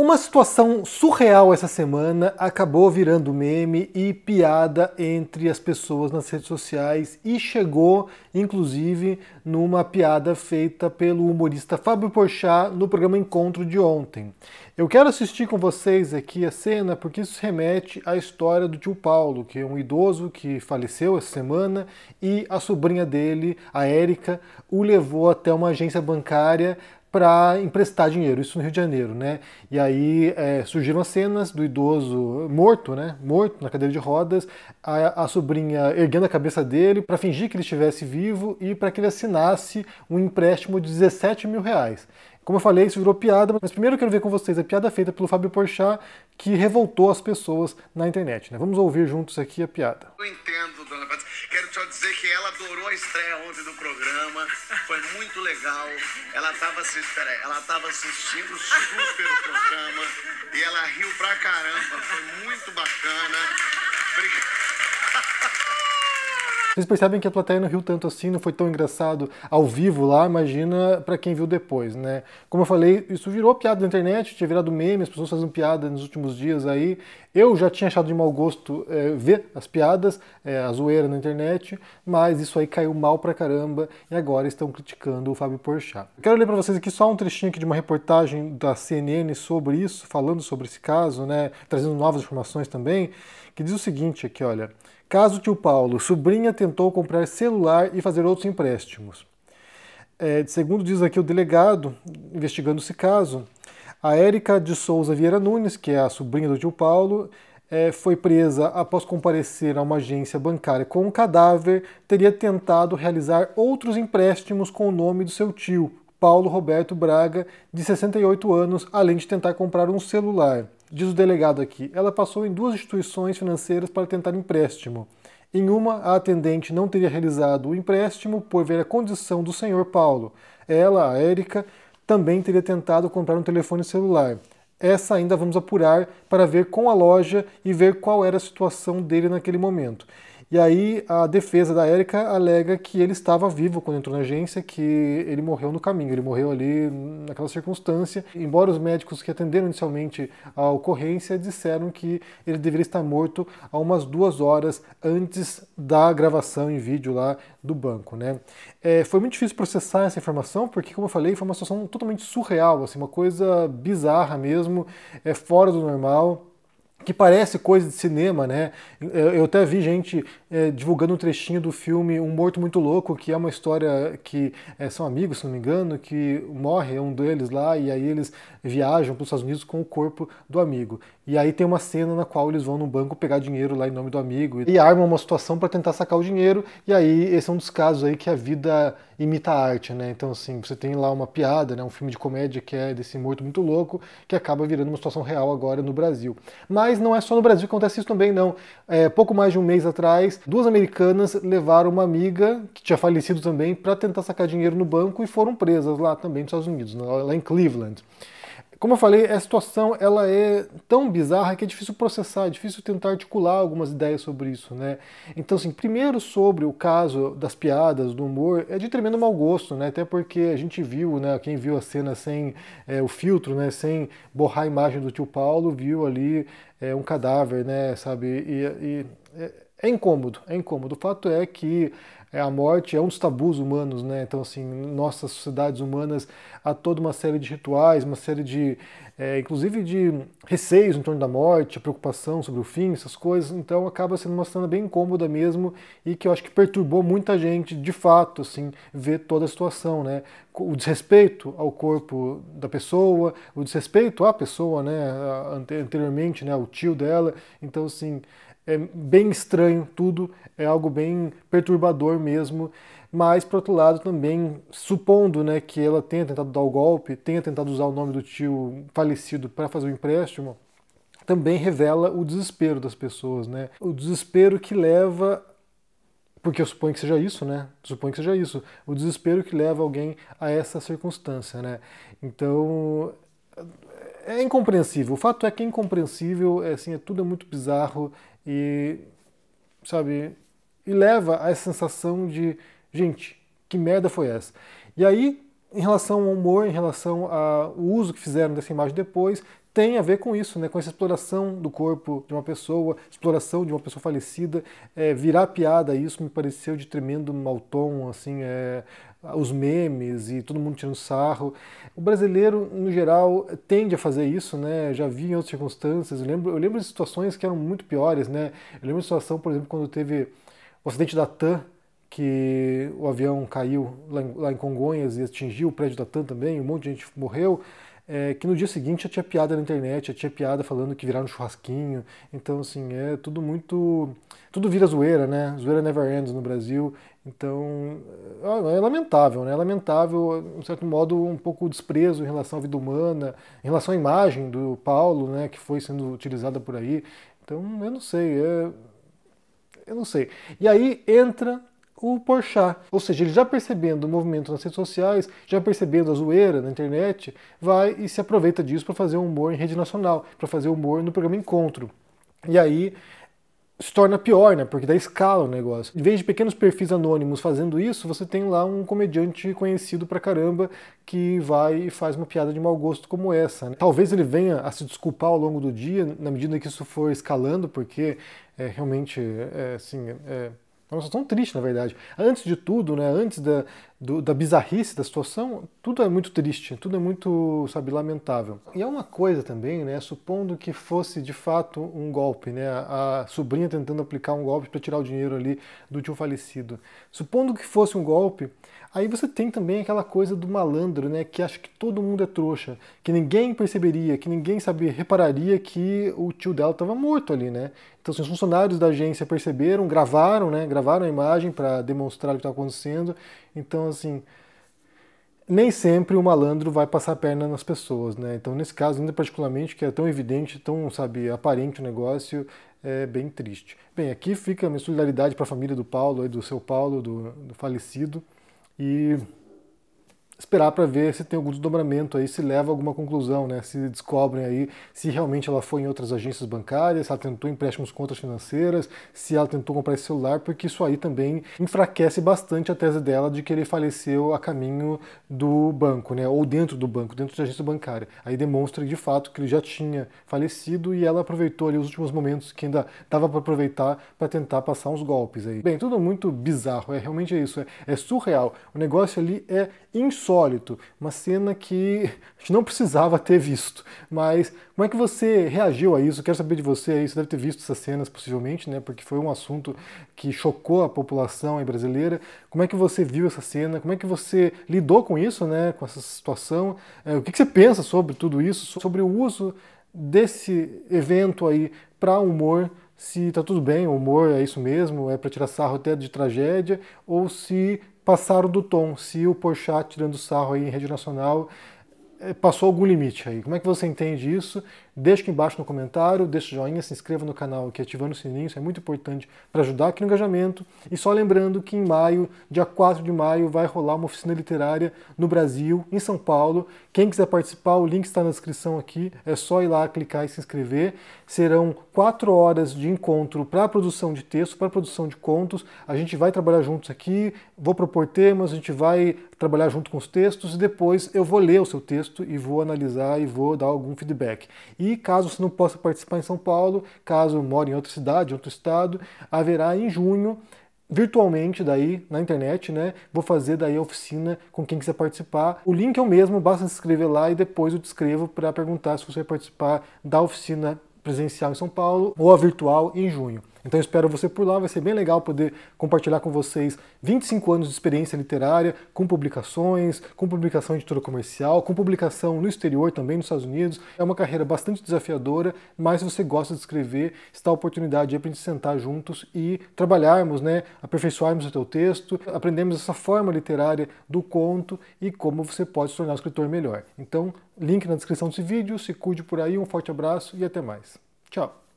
Uma situação surreal essa semana acabou virando meme e piada entre as pessoas nas redes sociais e chegou, inclusive, numa piada feita pelo humorista Fábio Porchat no programa Encontro de ontem. Eu quero assistir com vocês aqui a cena porque isso remete à história do tio Paulo, que é um idoso que faleceu essa semana e a sobrinha dele, a Érica, o levou até uma agência bancária para emprestar dinheiro, isso no Rio de Janeiro, né? E aí é, surgiram as cenas do idoso morto, né? Morto na cadeira de rodas, a, a sobrinha erguendo a cabeça dele para fingir que ele estivesse vivo e para que ele assinasse um empréstimo de 17 mil reais. Como eu falei, isso virou piada, mas primeiro eu quero ver com vocês a piada feita pelo Fábio Porchat que revoltou as pessoas na internet, né? Vamos ouvir juntos aqui a piada. Eu entendo, dona Quero só dizer que ela adorou a estreia ontem do programa. Foi muito legal. Ela estava ela tava assistindo super o programa e ela riu pra caramba. Foi muito bacana. Obrigado. Vocês percebem que a plateia não riu tanto assim, não foi tão engraçado ao vivo lá, imagina para quem viu depois, né? Como eu falei, isso virou piada na internet, tinha virado meme, as pessoas fazendo piada nos últimos dias aí. Eu já tinha achado de mau gosto é, ver as piadas, é, a zoeira na internet, mas isso aí caiu mal pra caramba e agora estão criticando o Fábio Porchat. quero ler para vocês aqui só um trechinho aqui de uma reportagem da CNN sobre isso, falando sobre esse caso, né? Trazendo novas informações também, que diz o seguinte aqui, olha... Caso tio Paulo, sobrinha tentou comprar celular e fazer outros empréstimos. É, segundo diz aqui o delegado, investigando esse caso, a Érica de Souza Vieira Nunes, que é a sobrinha do tio Paulo, é, foi presa após comparecer a uma agência bancária com um cadáver, teria tentado realizar outros empréstimos com o nome do seu tio, Paulo Roberto Braga, de 68 anos, além de tentar comprar um celular. Diz o delegado aqui, ela passou em duas instituições financeiras para tentar empréstimo. Em uma, a atendente não teria realizado o empréstimo por ver a condição do senhor Paulo. Ela, a Érica, também teria tentado comprar um telefone celular. Essa ainda vamos apurar para ver com a loja e ver qual era a situação dele naquele momento. E aí a defesa da Érica alega que ele estava vivo quando entrou na agência, que ele morreu no caminho, ele morreu ali naquela circunstância. Embora os médicos que atenderam inicialmente a ocorrência disseram que ele deveria estar morto há umas duas horas antes da gravação em vídeo lá do banco, né? É, foi muito difícil processar essa informação porque, como eu falei, foi uma situação totalmente surreal, assim, uma coisa bizarra mesmo, é fora do normal que parece coisa de cinema, né? Eu até vi gente é, divulgando um trechinho do filme Um Morto Muito Louco, que é uma história que é, são amigos, se não me engano, que morre um deles lá e aí eles viajam para os Estados Unidos com o corpo do amigo. E aí tem uma cena na qual eles vão num banco pegar dinheiro lá em nome do amigo e armam uma situação para tentar sacar o dinheiro. E aí esse é um dos casos aí que a vida imita a arte, né? Então assim, você tem lá uma piada, né, um filme de comédia que é desse morto muito louco, que acaba virando uma situação real agora no Brasil. Mas não é só no Brasil que acontece isso também, não. É, pouco mais de um mês atrás, duas americanas levaram uma amiga, que tinha falecido também, para tentar sacar dinheiro no banco e foram presas lá também nos Estados Unidos, lá em Cleveland como eu falei, a situação ela é tão bizarra que é difícil processar, é difícil tentar articular algumas ideias sobre isso, né? Então, assim, primeiro sobre o caso das piadas, do humor, é de tremendo mau gosto, né? Até porque a gente viu, né? Quem viu a cena sem é, o filtro, né? Sem borrar a imagem do tio Paulo, viu ali é, um cadáver, né? Sabe? E, e é, é incômodo, é incômodo. O fato é que é, a morte é um dos tabus humanos, né? Então, assim, nossas sociedades humanas há toda uma série de rituais, uma série de, é, inclusive, de receios em torno da morte, preocupação sobre o fim, essas coisas. Então, acaba sendo uma cena bem incômoda mesmo e que eu acho que perturbou muita gente, de fato, assim, ver toda a situação, né? O desrespeito ao corpo da pessoa, o desrespeito à pessoa, né? Anteriormente, né? Ao tio dela. Então, assim é bem estranho tudo, é algo bem perturbador mesmo. Mas, por outro lado, também supondo né, que ela tenha tentado dar o golpe, tenha tentado usar o nome do tio falecido para fazer o empréstimo, também revela o desespero das pessoas, né? O desespero que leva porque eu suponho que seja isso, né? Suponho que seja isso. O desespero que leva alguém a essa circunstância, né? Então é incompreensível. O fato é que é incompreensível, é assim, é tudo é muito bizarro e, sabe, e leva a essa sensação de, gente, que merda foi essa? E aí, em relação ao humor, em relação ao uso que fizeram dessa imagem depois, tem a ver com isso, né? com essa exploração do corpo de uma pessoa, exploração de uma pessoa falecida, é, virar piada, isso me pareceu de tremendo mau tom, assim, é, os memes e todo mundo tirando sarro. O brasileiro, no geral, tende a fazer isso, né? Já vi em outras circunstâncias, eu lembro, eu lembro de situações que eram muito piores, né? Eu lembro de situação, por exemplo, quando teve o acidente da TAM, que o avião caiu lá em, Congonhas e atingiu o prédio da TAM também, um monte de gente morreu é, que no dia seguinte já tinha piada na internet, já tinha piada falando que viraram churrasquinho. Então, assim, é tudo muito. Tudo vira zoeira, né? Zoeira never ends no Brasil. Então, é, é, é lamentável, né? É lamentável, de certo modo, um pouco o desprezo em relação à vida humana, em relação à imagem do Paulo, né, que foi sendo utilizada por aí. Então, eu não sei, é... eu não sei. E aí entra o Porchat. Ou seja, ele já percebendo o movimento nas redes sociais, já percebendo a zoeira na internet, vai e se aproveita disso para fazer humor em rede nacional, para fazer humor no programa Encontro. E aí se torna pior, né? Porque dá escala o negócio. Em vez de pequenos perfis anônimos fazendo isso, você tem lá um comediante conhecido pra caramba que vai e faz uma piada de mau gosto como essa. Né? Talvez ele venha a se desculpar ao longo do dia, na medida que isso for escalando, porque é, realmente, é, assim, é, é uma situação triste, na verdade. Antes de tudo, né, antes da, do, da bizarrice da situação, tudo é muito triste, tudo é muito, sabe, lamentável. E é uma coisa também, né, supondo que fosse de fato um golpe, né, a sobrinha tentando aplicar um golpe para tirar o dinheiro ali do tio falecido. Supondo que fosse um golpe, aí você tem também aquela coisa do malandro, né, que acha que todo mundo é trouxa, que ninguém perceberia, que ninguém sabe, repararia que o tio dela estava morto ali, né? Então, assim, os funcionários da agência perceberam, gravaram, né? Gravaram a imagem para demonstrar o que está acontecendo. Então, assim, nem sempre o malandro vai passar a perna nas pessoas, né? Então, nesse caso, ainda particularmente, que é tão evidente, tão, sabe, aparente o negócio, é bem triste. Bem, aqui fica a minha solidariedade para a família do Paulo, do seu Paulo, do, do falecido. E esperar para ver se tem algum desdobramento aí, se leva a alguma conclusão, né? Se descobrem aí se realmente ela foi em outras agências bancárias, se ela tentou empréstimos com outras financeiras, se ela tentou comprar esse celular, porque isso aí também enfraquece bastante a tese dela de que ele faleceu a caminho do banco, né? Ou dentro do banco, dentro da agência bancária. Aí demonstra de fato que ele já tinha falecido e ela aproveitou ali os últimos momentos que ainda dava para aproveitar para tentar passar uns golpes aí. Bem, tudo muito bizarro, é realmente isso, é, é surreal. O negócio ali é insuportável insólito, uma cena que a gente não precisava ter visto. Mas como é que você reagiu a isso? quero saber de você aí. Você deve ter visto essas cenas, possivelmente, né? Porque foi um assunto que chocou a população brasileira. Como é que você viu essa cena? Como é que você lidou com isso, né? Com essa situação? É, o que você pensa sobre tudo isso? Sobre o uso desse evento aí para humor se tá tudo bem, o humor é isso mesmo, é para tirar sarro até de tragédia, ou se passaram do tom, se o Porchat tirando sarro aí em rede nacional eh, passou algum limite aí. Como é que você entende isso? Deixe aqui embaixo no comentário, deixe o joinha, se inscreva no canal aqui, ativando o sininho, isso é muito importante para ajudar aqui no engajamento. E só lembrando que em maio, dia 4 de maio, vai rolar uma oficina literária no Brasil, em São Paulo. Quem quiser participar, o link está na descrição aqui, é só ir lá, clicar e se inscrever. Serão quatro horas de encontro para produção de texto, para produção de contos. A gente vai trabalhar juntos aqui, vou propor temas, a gente vai trabalhar junto com os textos e depois eu vou ler o seu texto e vou analisar e vou dar algum feedback. E caso você não possa participar em São Paulo, caso mora em outra cidade, outro estado, haverá em junho virtualmente daí na internet, né? Vou fazer daí a oficina com quem quiser participar. O link é o mesmo, basta se inscrever lá e depois eu te escrevo para perguntar se você vai participar da oficina presencial em São Paulo ou a virtual em junho. Então espero você por lá, vai ser bem legal poder compartilhar com vocês 25 anos de experiência literária, com publicações, com publicação em editora comercial, com publicação no exterior também, nos Estados Unidos. É uma carreira bastante desafiadora, mas se você gosta de escrever, está a oportunidade para a gente sentar juntos e trabalharmos, né, aperfeiçoarmos o teu texto, aprendermos essa forma literária do conto e como você pode se tornar um escritor melhor. Então, link na descrição desse vídeo, se cuide por aí, um forte abraço e até mais. Tchau!